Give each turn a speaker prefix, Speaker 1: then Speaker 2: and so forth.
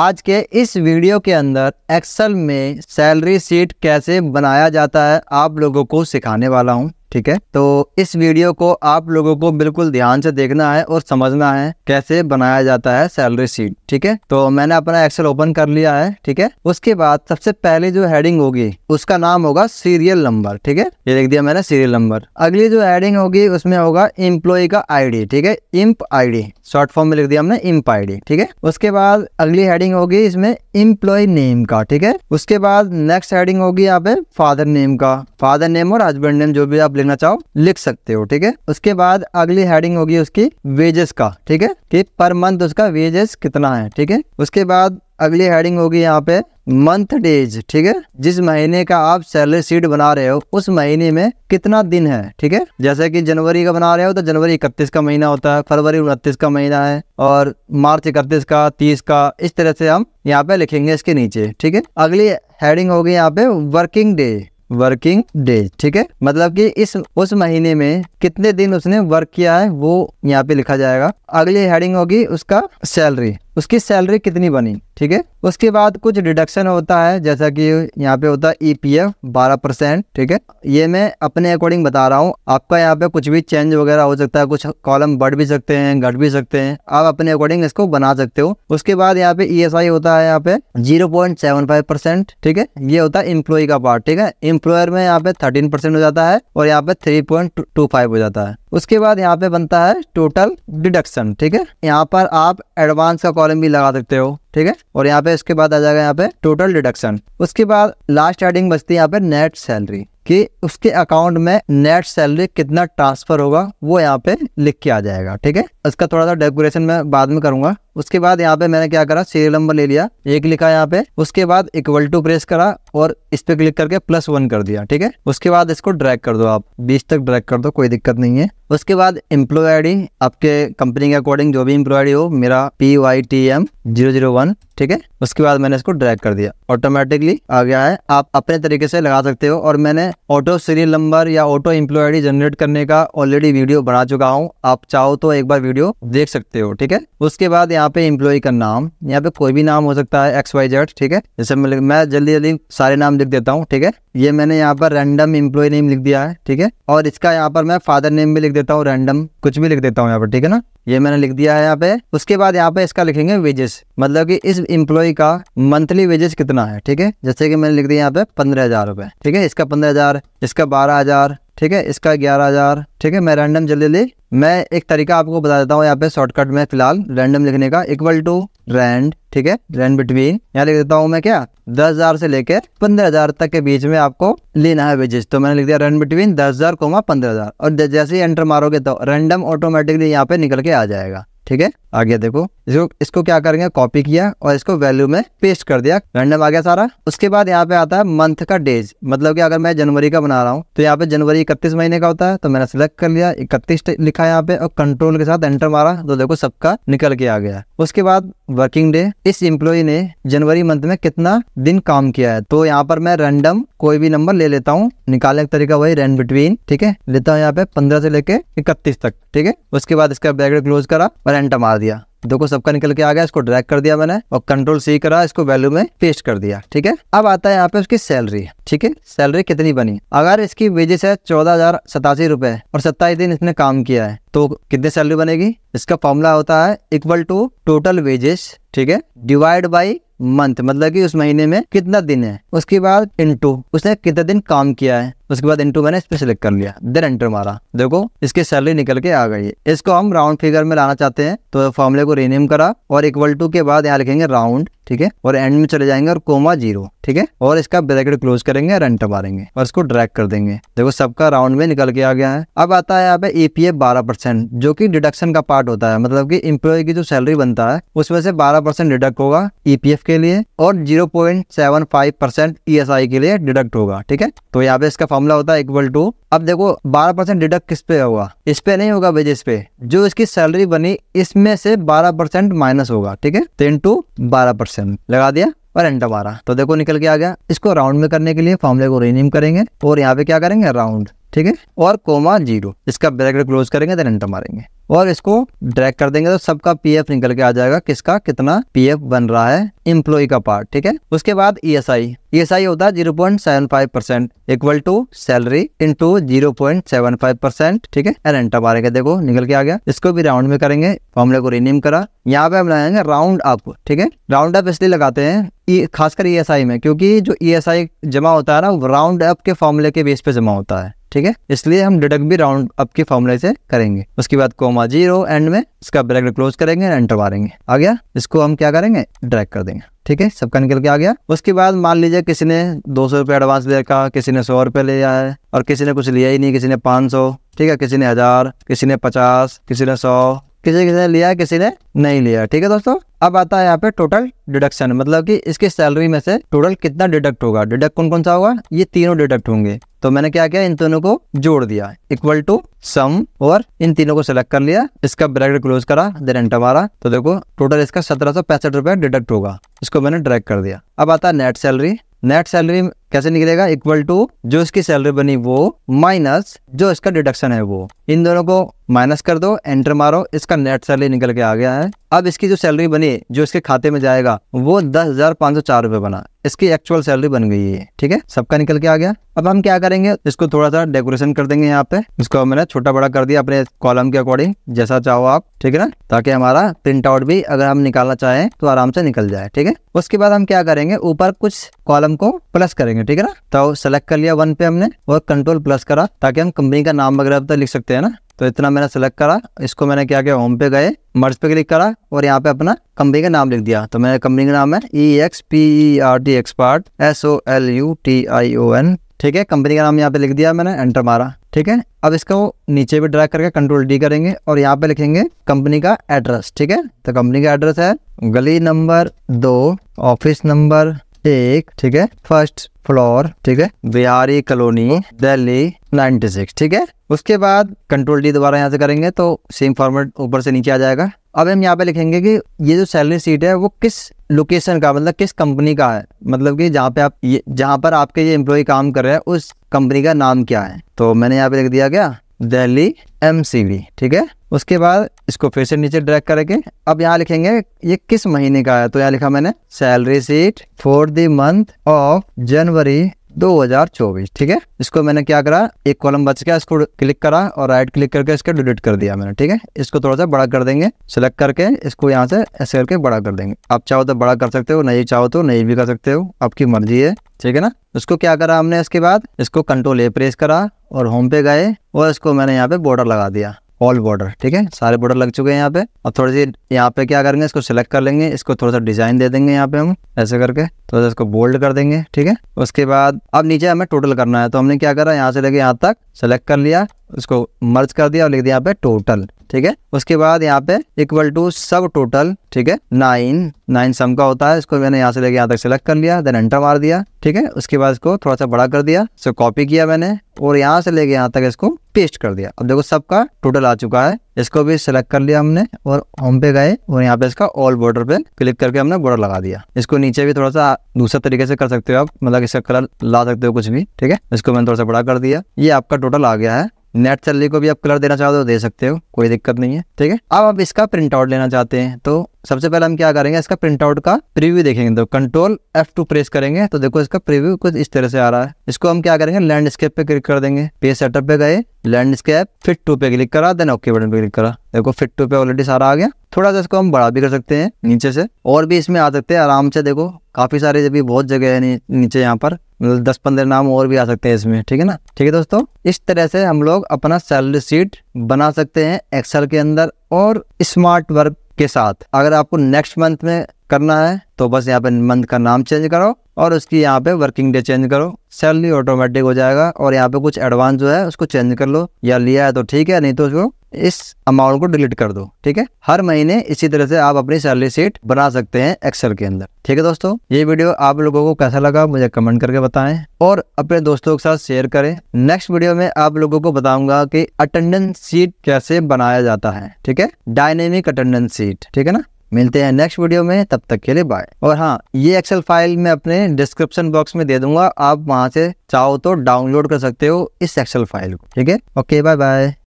Speaker 1: आज के इस वीडियो के अंदर एक्सेल में सैलरी सीट कैसे बनाया जाता है आप लोगों को सिखाने वाला हूँ ठीक है तो इस वीडियो को आप लोगों को बिल्कुल ध्यान से देखना है और समझना है कैसे बनाया जाता है सैलरी सीट ठीक है तो मैंने अपना एक्सेल ओपन कर लिया है ठीक है उसके बाद सबसे पहले जो हेडिंग होगी उसका नाम होगा सीरियल नंबर ठीक है ये लिख दिया मैंने सीरियल नंबर अगली जो हेडिंग होगी उसमें होगा इम्प्लॉय का आईडी ठीक है इम्प आईडी शॉर्ट फॉर्म में लिख दिया हमने इम्प आईडी ठीक है उसके बाद अगली हेडिंग होगी इसमें इम्प्लॉय नेम का ठीक है उसके बाद नेक्स्ट हेडिंग होगी यहाँ पे फादर नेम का फादर नेम और हस्बैंड नेम जो भी आप देना चाहो लिख सकते हो ठीक है उसके बाद अगली हेडिंग होगी उसकी वेजेस का ठीक है कि पर मंथ उसका वेजेस कितना है ठीक है उसके बाद अगली हेडिंग होगी यहाँ पे मंथ डेज ठीक है जिस महीने का आप सैलरी सीट बना रहे हो उस महीने में कितना दिन है ठीक है जैसे कि जनवरी का बना रहे हो तो जनवरी इकतीस का महीना होता है फरवरी उनतीस का महीना है और मार्च इकतीस का तीस का इस तरह से हम यहाँ पे लिखेंगे इसके नीचे ठीक है अगली हेडिंग होगी यहाँ पे वर्किंग डे वर्किंग डेज ठीक है मतलब कि इस उस महीने में कितने दिन उसने वर्क किया है वो यहाँ पे लिखा जाएगा अगली हेडिंग होगी उसका सैलरी उसकी सैलरी कितनी बनी ठीक है उसके बाद कुछ डिडक्शन होता है जैसा कि यहाँ पे होता है ई पी एफ बारह परसेंट ठीक है ये मैं अपने अकॉर्डिंग बता रहा हूँ आपका यहाँ पे कुछ भी चेंज वगैरह हो सकता है कुछ कॉलम बढ़ भी सकते हैं घट भी सकते हैं आप अपने अकॉर्डिंग इसको बना सकते हो उसके बाद यहाँ पे ई एस आई होता है यहाँ पे zero point seven five percent ठीक है ये होता है इम्प्लॉय का पार्ट ठीक है इम्प्लॉयर में यहाँ पे थर्टीन परसेंट हो जाता है और यहाँ पे थ्री पॉइंट टू फाइव हो जाता है उसके बाद यहाँ पे बनता है टोटल डिडक्शन ठीक है यहाँ पर आप एडवांस का कॉलम भी लगा सकते हो ठीक है और यहाँ पे इसके बाद आ जाएगा यहाँ पे टोटल डिडक्शन उसके बाद लास्ट एडिंग बचती है यहाँ पे नेट सैलरी कि उसके अकाउंट में नेट सैलरी कितना ट्रांसफर होगा वो यहाँ पे लिख के आ जाएगा ठीक है इसका थोड़ा सा डेकोरेशन मैं बाद में करूंगा उसके बाद यहाँ पे मैंने क्या करा सीरियल नंबर ले लिया एक लिखा यहाँ पे उसके बाद इक्वल टू प्रेस करा और इस पर क्लिक करके प्लस वन कर दिया ठीक है उसके बाद इसको ड्रैग कर दो आप बीस तक ड्रैग कर दो कोई दिक्कत नहीं है उसके बाद एम्प्लॉय आईडी आपके कंपनी के अकॉर्डिंग जो भी एम्प्लॉय आईडी हो मेरा P Y T M zero zero one ठीक है उसके बाद मैंने इसको ड्रैग कर दिया ऑटोमेटिकली आ गया है आप अपने तरीके से लगा सकते हो और मैंने ऑटो सीरियल नंबर या ऑटो एम्प्लॉय आई जनरेट करने का ऑलरेडी वीडियो बना चुका हूँ आप चाहो तो एक बार वीडियो देख सकते हो ठीक है उसके बाद यहाँ पे एम्प्लॉय का नाम यहाँ पे कोई भी नाम हो सकता है एक्स वाई जेड ठीक है जैसे मैं जल्दी जल्दी सारे नाम लिख देता हूँ ठीक है ये मैंने यहाँ पर रैंडम इम्प्लॉय नेम लिख दिया है ठीक है और इसका यहाँ पर मैं फादर नेम भी लिख देता हूँ रैंडम कुछ भी लिख देता हूँ यहाँ पर ठीक है ना ये मैंने लिख दिया है यहाँ पे उसके बाद यहाँ पे इसका लिखेंगे वेजेस मतलब कि इस इम्प्लॉय का मंथली वेजेस कितना है ठीक है जैसे कि मैंने लिख दिया यहाँ पे पंद्रह हजार रुपए ठीक है इसका पंद्रह हजार इसका बारह हजार ठीक है इसका ग्यारह हज़ार ठीक है मैं रैंडम जल्दी ले मैं एक तरीका आपको बता देता हूँ यहाँ पे शॉर्टकट में फिलहाल रैंडम लिखने का इक्वल टू रैंड ठीक है रैंड बिटवीन यहाँ लिख देता हूँ मैं क्या दस हजार से लेकर पंद्रह हजार तक के बीच में आपको लेना है वेजेस तो मैंने लिख दिया रैंड बिटवीन दस हजार कोमा पंद्रह हजार और जैसे ही एंटर मारोगे तो रैंडम ऑटोमेटिकली यहाँ पे निकल के आ जाएगा ठीक है आ गया देखो इसको इसको क्या करेंगे कॉपी किया और इसको वैल्यू में पेस्ट कर दिया रैंडम आ गया सारा उसके बाद यहाँ पे आता है मंथ का डेज मतलब कि अगर मैं जनवरी का बना रहा हूँ तो यहाँ पे जनवरी इकतीस महीने का होता है तो मैंने सिलेक्ट कर लिया इकतीस लिखा यहाँ पे और कंट्रोल के साथ एंटर मारा तो देखो सबका निकल के आ गया उसके बाद वर्किंग डे इस एम्प्लॉय ने जनवरी मंथ में कितना दिन काम किया है तो यहाँ पर मैं रैंडम कोई भी नंबर ले लेता हूँ निकालने का तरीका वही रैंड बिटवीन ठीक है लेता हूँ यहाँ पे पंद्रह से लेके इकतीस तक ठीक है उसके बाद इसका बैग क्लोज करा और एंटर मार दिया देखो सबका निकल के आ गया इसको ड्रैग कर दिया मैंने और कंट्रोल सी करा इसको वैल्यू में पेस्ट कर दिया ठीक है अब आता है यहाँ पे उसकी सैलरी ठीक है सैलरी कितनी बनी अगर इसकी वेजेस है चौदह हजार सतासी रुपए और सत्ताईस दिन इसने काम किया है तो कितनी सैलरी बनेगी इसका फॉर्मूला होता है इक्वल टू टोटल वेजेस ठीक है डिवाइड बाई मंथ मतलब कि उस महीने में कितना दिन है उसके बाद इंटू उसने कितना दिन काम किया है उसके बाद इंटू मैंने इस पर सिलेक्ट कर लिया देन एंटर मारा देखो इसकी सैलरी निकल के आ गई है इसको हम राउंड फिगर में लाना चाहते हैं तो फॉर्मूले को रीनेम करा और इक्वल टू के बाद यहाँ लिखेंगे राउंड ठीक है और एंड में चले जाएंगे और कोमा जीरो ठीक है और इसका ब्रैकेट क्लोज करेंगे रेंट मारेंगे और इसको ड्रैग कर देंगे देखो सबका राउंड में निकल के आ गया है अब आता है यहाँ पे ईपीएफ बारह परसेंट जो कि डिडक्शन का पार्ट होता है मतलब कि इम्प्लॉय की जो सैलरी बनता है उसमें से बारह परसेंट डिडक्ट होगा ईपीएफ e के लिए और zero point seven five percent e के लिए डिडक्ट होगा ठीक है तो यहाँ पे इसका फॉर्मुला होता है इक्वल टू अब देखो बारह परसेंट डिडक्ट किस पे होगा इस पे नहीं होगा वेजेस पे जो इसकी सैलरी बनी इसमें से बारह परसेंट माइनस होगा ठीक है तो टू बारह परसेंट से लगा दिया और एंटर मारा तो देखो निकल के आ गया इसको राउंड में करने के लिए फॉर्मुले को रीनेम करेंगे और यहाँ पे क्या करेंगे राउंड ठीक है और कोमा जीरो इसका ब्रैकेट क्लोज करेंगे देन एंटर मारेंगे और इसको ड्रैग कर देंगे तो सबका पीएफ निकल के आ जाएगा किसका कितना पीएफ बन रहा है एम्प्लॉय का पार्ट ठीक है उसके बाद ईएसआई e ईएसआई e होता है zero point seven five percent equal to salary into zero point seven five percent ठीक है एंड एंटर मारेंगे देखो निकल के आ गया इसको भी राउंड में करेंगे फॉर्मुले को रिन्यूम करा यहाँ पे हम लगाएंगे राउंड अप ठीक है राउंड अप इसलिए लगाते हैं e, खासकर आई में क्योंकि जो आई जमा होता है ना राउंड अप के फॉर्मुले के बेस पे जमा होता है ठीक है इसलिए हम डिडक्ट भी राउंड अप के फॉर्मुले से करेंगे उसके बाद कोमा जीरो एंड में इसका ब्रैकेट क्लोज करेंगे एंटर मारेंगे आ गया इसको हम क्या करेंगे ड्रैग कर देंगे ठीक है सबका निकल के आ गया उसके बाद मान लीजिए किसी ने दो सौ रुपये एडवांस ले रखा किसी ने सौ रुपये लिया है और किसी ने कुछ लिया ही नहीं किसी ने पाँच सौ ठीक है किसी ने हजार किसी ने पचास किसी ने सौ किसी किसी ने लिया किसी ने नहीं लिया ठीक है दोस्तों अब आता है यहाँ पे टोटल डिडक्शन मतलब कि इसके सैलरी में से टोटल कितना डिडक्ट होगा डिडक्ट कौन कौन सा होगा ये तीनों डिडक्ट होंगे तो मैंने क्या किया इन तीनों को जोड़ दिया इक्वल टू सम और इन तीनों को सिलेक्ट कर लिया इसका ब्रैकेट क्लोज करा देन एंटर मारा तो देखो टोटल इसका सत्रह सौ पैंसठ रुपया डिडक्ट होगा इसको मैंने डायरेक्ट कर दिया अब आता है नेट सैलरी नेट सैलरी कैसे निकलेगा इक्वल टू जो इसकी सैलरी बनी वो माइनस जो इसका डिडक्शन है वो इन दोनों को माइनस कर दो एंटर मारो इसका नेट सैलरी निकल के आ गया है अब इसकी जो सैलरी बनी जो इसके खाते में जाएगा वो दस हजार पाँच सौ चार रुपए बना इसकी एक्चुअल सैलरी बन गई है ठीक है सबका निकल के आ गया अब हम क्या करेंगे इसको थोड़ा सा डेकोरेशन कर देंगे यहाँ पे इसको मैंने छोटा बड़ा कर दिया अपने कॉलम के अकॉर्डिंग जैसा चाहो आप ठीक है ना ताकि हमारा प्रिंट आउट भी अगर हम निकालना चाहें तो आराम से निकल जाए ठीक है उसके बाद हम क्या करेंगे ऊपर कुछ कॉलम को प्लस करेंगे देंगे ठीक है ना तो सेलेक्ट कर लिया वन पे हमने और कंट्रोल प्लस करा ताकि हम कंपनी का नाम वगैरह तो लिख सकते हैं ना तो इतना मैंने सेलेक्ट करा इसको मैंने क्या किया होम पे गए मर्ज पे क्लिक करा और यहाँ पे अपना कंपनी का नाम लिख दिया तो मेरे कंपनी का नाम है E X P E R T expert S O L U T I O N ठीक है कंपनी का नाम यहाँ पे लिख दिया मैंने एंटर मारा ठीक है अब इसको नीचे भी ड्रैग करके कंट्रोल डी करेंगे और यहाँ पे लिखेंगे कंपनी का एड्रेस ठीक है तो कंपनी का एड्रेस है गली नंबर दो ऑफिस नंबर एक ठीक है फर्स्ट फ्लोर ठीक है बिहारी कॉलोनी दिल्ली 96 ठीक है उसके बाद कंट्रोल डी दोबारा यहाँ से करेंगे तो सेम फॉर्मेट ऊपर से नीचे आ जाएगा अब हम यहाँ पे लिखेंगे कि ये जो सैलरी सीट है वो किस लोकेशन का मतलब किस कंपनी का है मतलब कि जहाँ पे आप ये जहाँ पर आपके ये एम्प्लॉय काम कर रहे हैं उस कंपनी का नाम क्या है तो मैंने यहाँ पे लिख दिया गया दिल्ली एम सी वी ठीक है उसके बाद इसको फिर से नीचे ड्रैग करके अब यहाँ लिखेंगे ये किस महीने का है तो यहाँ लिखा मैंने salary sheet for the month of January 2024 ठीक है इसको मैंने क्या करा एक कॉलम बच गया इसको क्लिक करा और राइट क्लिक करके इसके डिलीट कर दिया मैंने ठीक है इसको थोड़ा सा बड़ा कर देंगे सिलेक्ट करके इसको यहाँ से ऐसे करके बड़ा कर देंगे आप चाहो तो बड़ा कर सकते हो नहीं चाहो तो नहीं भी कर सकते हो आपकी मर्जी है ठीक है ना इसको क्या करा हमने इसके बाद इसको कंट्रोल ए प्रेस करा और होम पे गए और इसको मैंने यहाँ पे बॉर्डर लगा दिया ऑल बॉर्डर ठीक है सारे बॉर्डर लग चुके हैं यहाँ पे और थोड़ी सी यहाँ पे क्या करेंगे इसको सिलेक्ट कर लेंगे इसको थोड़ा सा डिजाइन दे देंगे यहाँ पे हम ऐसे करके थोड़ा सा इसको बोल्ड कर देंगे ठीक है उसके बाद अब नीचे हमें टोटल करना है तो हमने क्या करा यहाँ से लेके यहाँ तक सेलेक्ट कर लिया उसको मर्ज कर दिया और लिख दिया यहाँ पे टोटल ठीक है उसके बाद यहाँ पे इक्वल टू सब टोटल ठीक है नाइन नाइन सम का होता है इसको मैंने यहाँ से लेके यहाँ तक सेलेक्ट कर लिया देन एंटर मार दिया ठीक है उसके बाद इसको थोड़ा सा बड़ा कर दिया इसको कॉपी किया मैंने और यहाँ से लेके यहाँ तक इसको पेस्ट कर दिया अब देखो सबका टोटल आ चुका है इसको भी सिलेक्ट कर लिया हमने और होम पे गए और यहाँ पे इसका ऑल बॉर्डर पे क्लिक करके हमने बॉर्डर लगा दिया इसको नीचे भी थोड़ा सा दूसरे तरीके से कर सकते हो आप मतलब इसका कलर ला सकते हो कुछ भी ठीक है इसको मैंने थोड़ा सा बड़ा कर दिया ये आपका टोटल आ गया है नेट चलने को भी आप कलर देना चाहते हो तो दे सकते हो कोई दिक्कत नहीं है ठीक है अब आप इसका प्रिंट आउट लेना चाहते हैं तो सबसे पहले हम क्या करेंगे इसका प्रिंट आउट का प्रीव्यू देखेंगे तो कंट्रोल F2 प्रेस करेंगे तो देखो इसका प्रीव्यू कुछ इस तरह से आ रहा है इसको हम क्या करेंगे लैंडस्केप पे क्लिक कर देंगे पे सेटअप पे गए लैंडस्केप फिट टू पे क्लिक करा देन ओके बटन पे क्लिक करा देखो फिट टू पे ऑलरेडी सारा आ गया थोड़ा सा इसको हम बड़ा भी कर सकते हैं नीचे से और भी इसमें आ सकते हैं आराम से देखो काफी सारे जब बहुत जगह है नीचे यहाँ पर मतलब दस पंद्रह नाम और भी आ सकते हैं इसमें ठीक है ना ठीक है दोस्तों इस तरह से हम लोग अपना सैलरी सीट बना सकते हैं एक्सेल के अंदर और स्मार्ट वर्क के साथ अगर आपको नेक्स्ट मंथ में करना है तो बस यहाँ पे मंथ का नाम चेंज करो और उसकी यहाँ पे वर्किंग डे चेंज करो सैलरी ऑटोमेटिक हो जाएगा और यहाँ पे कुछ एडवांस जो है उसको चेंज कर लो या लिया है तो ठीक है नहीं तो उसको इस अमाउंट को डिलीट कर दो ठीक है हर महीने इसी तरह से आप अपनी सैलरी सीट बना सकते हैं एक्सेल के अंदर ठीक है दोस्तों ये वीडियो आप लोगों को कैसा लगा मुझे कमेंट करके बताएं और अपने दोस्तों के साथ शेयर करें नेक्स्ट वीडियो में आप लोगों को बताऊंगा कि अटेंडेंस सीट कैसे बनाया जाता है ठीक है डायनेमिक अटेंडेंस सीट ठीक है ना मिलते हैं नेक्स्ट वीडियो में तब तक के लिए बाय और हाँ ये एक्सेल फाइल मैं अपने डिस्क्रिप्शन बॉक्स में दे दूंगा आप वहां से चाहो तो डाउनलोड कर सकते हो इस एक्सेल फाइल को ठीक है ओके बाय बाय